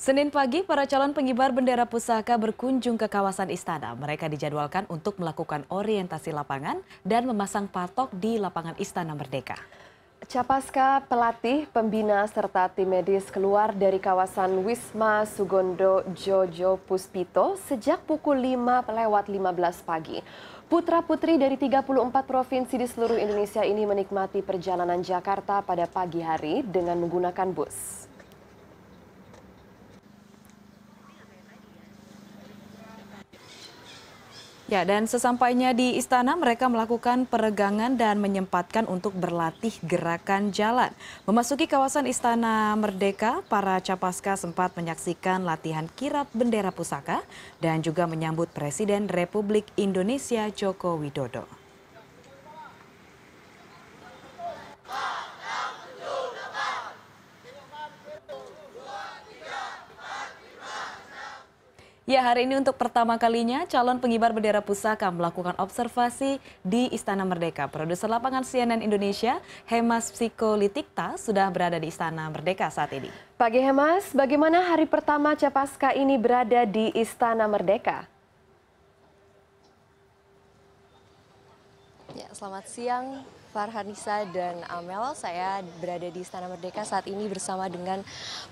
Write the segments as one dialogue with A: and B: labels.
A: Senin pagi, para calon pengibar bendera pusaka berkunjung ke kawasan istana. Mereka dijadwalkan untuk melakukan orientasi lapangan dan memasang patok di lapangan Istana Merdeka.
B: Capaska, pelatih, pembina, serta tim medis keluar dari kawasan Wisma Sugondo Jojo Puspito sejak pukul 5 lewat 15 pagi. Putra-putri dari 34 provinsi di seluruh Indonesia ini menikmati perjalanan Jakarta pada pagi hari dengan menggunakan bus.
A: Ya, dan sesampainya di istana mereka melakukan peregangan dan menyempatkan untuk berlatih gerakan jalan. Memasuki kawasan Istana Merdeka, para capaska sempat menyaksikan latihan kirap bendera pusaka dan juga menyambut Presiden Republik Indonesia Joko Widodo. Ya, hari ini untuk pertama kalinya calon pengibar bendera pusaka melakukan observasi di Istana Merdeka. Produser lapangan CNN Indonesia, Hemas Psikolitikta, sudah berada di Istana Merdeka saat ini.
B: Pagi Hemas, bagaimana hari pertama Capaska ini berada di Istana Merdeka? Ya, selamat siang Farhanisa dan Amel. Saya berada di Istana Merdeka saat ini bersama dengan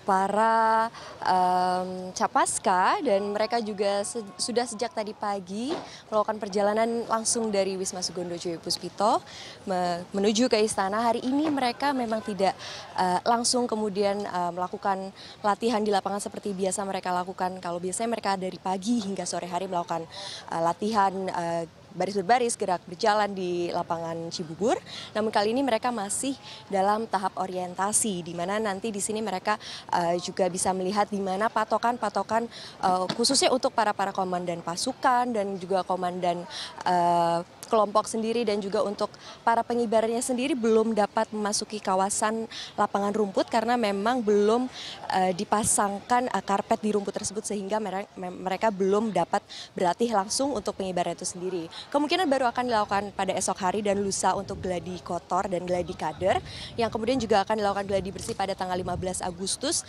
B: para um, capaska dan mereka juga se sudah sejak tadi pagi melakukan perjalanan langsung dari Wisma Sugondo Joyo Puspito me menuju ke istana. Hari ini mereka memang tidak uh, langsung kemudian uh, melakukan latihan di lapangan seperti biasa mereka lakukan. Kalau biasanya mereka dari pagi hingga sore hari melakukan uh, latihan uh, baris berbaris gerak berjalan di lapangan Cibubur. Namun kali ini mereka masih dalam tahap orientasi di mana nanti di sini mereka uh, juga bisa melihat di mana patokan-patokan uh, khususnya untuk para para komandan pasukan dan juga komandan uh, kelompok sendiri dan juga untuk para pengibarannya sendiri belum dapat memasuki kawasan lapangan rumput karena memang belum uh, dipasangkan uh, karpet di rumput tersebut sehingga mereka mereka belum dapat berlatih langsung untuk pengibaran itu sendiri. Kemungkinan baru akan dilakukan pada esok hari dan lusa untuk gladi kotor dan gladi kader yang kemudian juga akan dilakukan gladi bersih pada tanggal 15 Agustus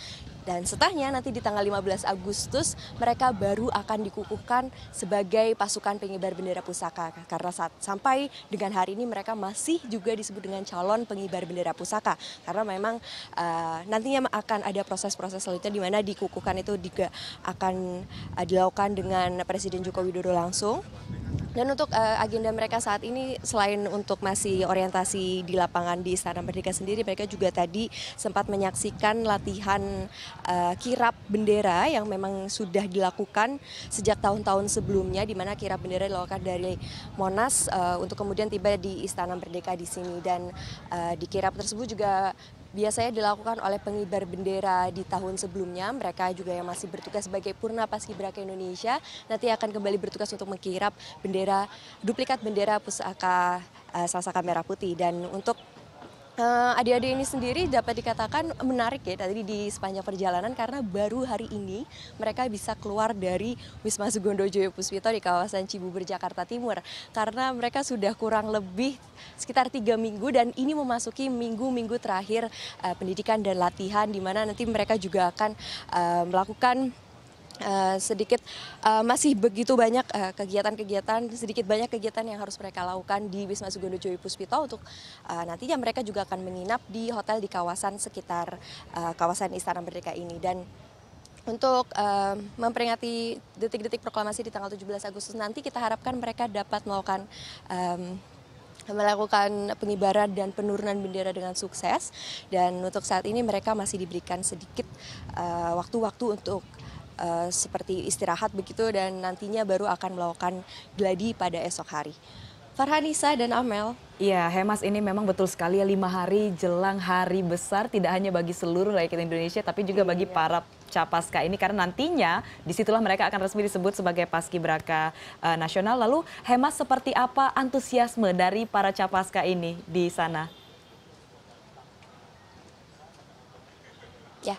B: dan setelahnya nanti di tanggal 15 Agustus mereka baru akan dikukuhkan sebagai pasukan pengibar bendera pusaka karena saat sampai dengan hari ini mereka masih juga disebut dengan calon pengibar bendera pusaka karena memang uh, nantinya akan ada proses-proses selanjutnya di mana dikukuhkan itu juga akan uh, dilakukan dengan Presiden Joko Widodo langsung dan untuk uh, agenda mereka saat ini selain untuk masih orientasi di lapangan di Istana Merdeka sendiri, mereka juga tadi sempat menyaksikan latihan uh, kirap bendera yang memang sudah dilakukan sejak tahun-tahun sebelumnya, di mana kirap bendera dilakukan dari Monas uh, untuk kemudian tiba di Istana Merdeka di sini dan uh, di kirap tersebut juga biasanya dilakukan oleh pengibar bendera di tahun sebelumnya. Mereka juga yang masih bertugas sebagai Purna Paskibraka Indonesia nanti akan kembali bertugas untuk mengkirap bendera duplikat bendera pusaka uh, Sasaka Merah Putih dan untuk Eh, adik-adik ini sendiri dapat dikatakan menarik ya tadi di sepanjang perjalanan karena baru hari ini mereka bisa keluar dari Wisma Sugondo Joyo Puspito di kawasan Cibubur Jakarta Timur karena mereka sudah kurang lebih sekitar tiga minggu dan ini memasuki minggu-minggu terakhir eh, pendidikan dan latihan di mana nanti mereka juga akan eh, melakukan Eh, sedikit uh, masih begitu banyak eh, kegiatan-kegiatan uh, sedikit banyak kegiatan yang harus mereka lakukan di Wisma Sugondo Joyo Puspito untuk uh, nantinya mereka juga akan menginap di hotel di kawasan sekitar uh, kawasan Istana Merdeka ini dan untuk uh, memperingati detik-detik proklamasi di tanggal 17 Agustus nanti kita harapkan mereka dapat melakukan um, melakukan pengibaran dan penurunan bendera dengan sukses dan untuk saat ini mereka masih diberikan sedikit waktu-waktu uh, waktu -waktu untuk Eh, seperti istirahat begitu dan nantinya baru akan melakukan gladi
A: pada esok hari. Farhanisa dan Amel. Iya, Hemas ini memang betul sekali ya lima hari jelang hari besar tidak hanya bagi seluruh rakyat Indonesia tapi juga bagi iya. para capaska ini karena nantinya disitulah mereka akan resmi disebut sebagai paskibraka uh, eh, nasional. Lalu Hemas seperti apa antusiasme dari para capaska ini di sana?
B: Ya.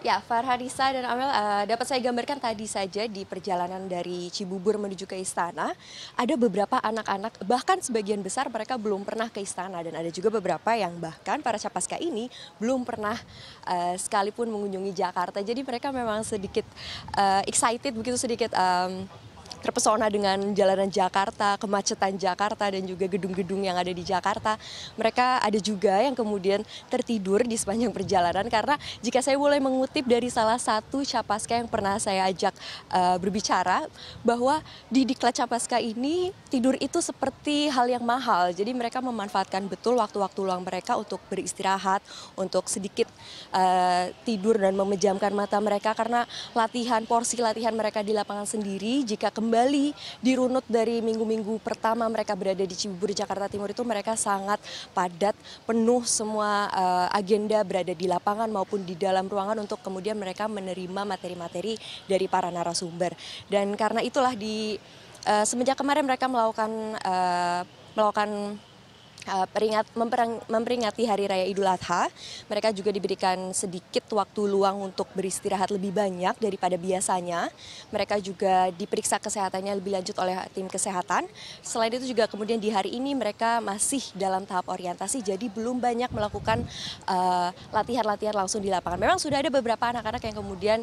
B: Ya, Farhanisa dan Amel uh, dapat saya gambarkan tadi saja di perjalanan dari Cibubur menuju ke istana, ada beberapa anak-anak bahkan sebagian besar mereka belum pernah ke istana dan ada juga beberapa yang bahkan para capaska ini belum pernah uh, sekalipun mengunjungi Jakarta. Jadi mereka memang sedikit uh, excited begitu sedikit um, terpesona dengan jalanan Jakarta, kemacetan Jakarta dan juga gedung-gedung yang ada di Jakarta. Mereka ada juga yang kemudian tertidur di sepanjang perjalanan karena jika saya boleh mengutip dari salah satu capaska yang pernah saya ajak uh, berbicara bahwa di diklat capaska ini tidur itu seperti hal yang mahal. Jadi mereka memanfaatkan betul waktu-waktu luang mereka untuk beristirahat, untuk sedikit uh, tidur dan memejamkan mata mereka karena latihan porsi latihan mereka di lapangan sendiri jika kembali kembali dirunut dari minggu-minggu pertama mereka berada di Cibubur Jakarta Timur itu mereka sangat padat, penuh semua uh, agenda berada di lapangan maupun di dalam ruangan untuk kemudian mereka menerima materi-materi dari para narasumber. Dan karena itulah di uh, semenjak kemarin mereka melakukan uh, melakukan Eh, memperingati Hari Raya Idul Adha, mereka juga diberikan sedikit waktu luang untuk beristirahat lebih banyak daripada biasanya. Mereka juga diperiksa kesehatannya lebih lanjut oleh tim kesehatan. Selain itu juga kemudian di hari ini mereka masih dalam tahap orientasi, jadi belum banyak melakukan eh, latihan-latihan uh, latihan -latihan langsung di lapangan. Memang sudah ada beberapa anak-anak yang kemudian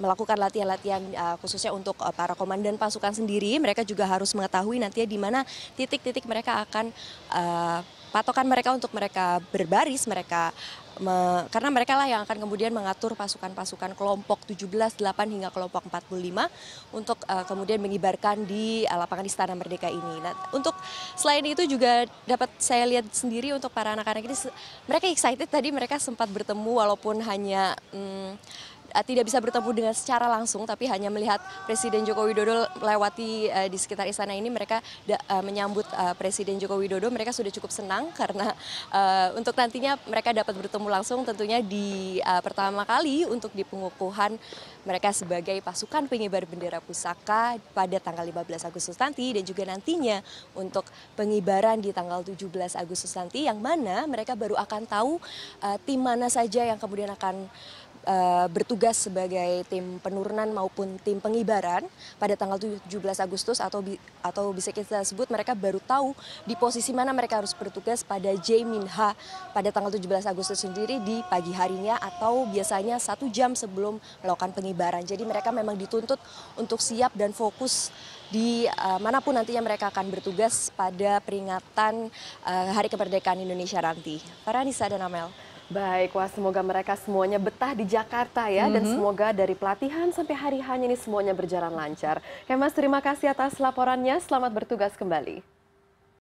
B: melakukan latihan-latihan eh, khususnya untuk eh, para komandan pasukan sendiri, mereka juga harus mengetahui nantinya di mana titik-titik mereka akan eh, patokan mereka untuk mereka berbaris, mereka me, karena mereka lah yang akan kemudian mengatur pasukan-pasukan kelompok 17, 8 hingga kelompok 45 untuk uh, kemudian mengibarkan di uh, lapangan Istana Merdeka ini. Nah, untuk selain itu juga dapat saya lihat sendiri untuk para anak-anak ini mereka excited tadi mereka sempat bertemu walaupun hanya hmm, Eh, tidak bisa bertemu dengan secara langsung tapi hanya melihat Presiden Joko Widodo melewati eh, di sekitar istana ini mereka eh, menyambut Presiden Joko Widodo mereka sudah cukup senang karena untuk nantinya mereka dapat bertemu langsung tentunya di pertama kali untuk di pengukuhan mereka sebagai pasukan pengibar bendera pusaka pada tanggal 15 Agustus nanti dan juga nantinya untuk pengibaran di tanggal 17 Agustus nanti yang mana mereka baru akan tahu uh, tim mana saja yang kemudian akan Eh, bertugas sebagai tim penurunan maupun tim pengibaran pada tanggal 17 Agustus atau bi atau bisa kita sebut mereka baru tahu di posisi mana mereka harus bertugas pada J Minha pada tanggal 17 Agustus sendiri di pagi harinya atau biasanya satu jam sebelum melakukan pengibaran. Jadi mereka memang dituntut untuk siap dan fokus di uh, manapun nantinya mereka akan bertugas pada peringatan uh, Hari Kemerdekaan Indonesia nanti. Para Nisa dan Amel. Baik, wah semoga mereka semuanya betah di Jakarta ya mm -hmm. dan mhm. semoga dari pelatihan sampai hari hanya ini semuanya berjalan lancar. mas terima kasih atas laporannya. Selamat bertugas kembali.